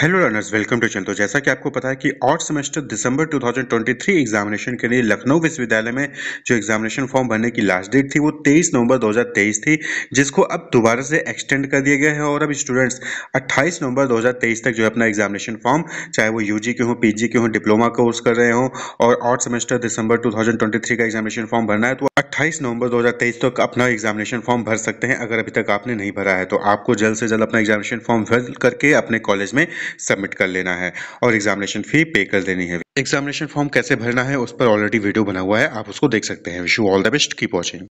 hello learners welcome to channel तो जैसा कि आपको पता है कि आठ सेमेस्टर दिसंबर 2023 एग्जामिनेशन के लिए लखनऊ विश्वविद्यालय में जो एग्जामिनेशन फॉर्म भरने की लास्ट डेट थी वो 23 नवंबर 2023 थी जिसको अब दोबारा से एक्सटेंड कर दिया गया है और अब स्टूडेंट्स 28 नवंबर 2023 तक जो है अपना एग्जामिनेशन फॉर्म चाहे वो यू के हों पी के हों डिप्लोमा कोर्स कर रहे हों और आठ सेमेस्टर दिसंबर टू का एग्जामिनेशन फॉर्म भरना है तो 28 नवंबर 2023 तक तो अपना एग्जामिनेशन फॉर्म भर सकते हैं अगर अभी तक आपने नहीं भरा है तो आपको जल्द से जल्द अपना एग्जामिनेशन फॉर्म फिल करके अपने कॉलेज में सबमिट कर लेना है और एग्जामिनेशन फी पे कर देनी है एग्जामिनेशन फॉर्म कैसे भरना है उस पर ऑलरेडी वीडियो बना हुआ है आप उसको देख सकते हैं wish you all the best keep watching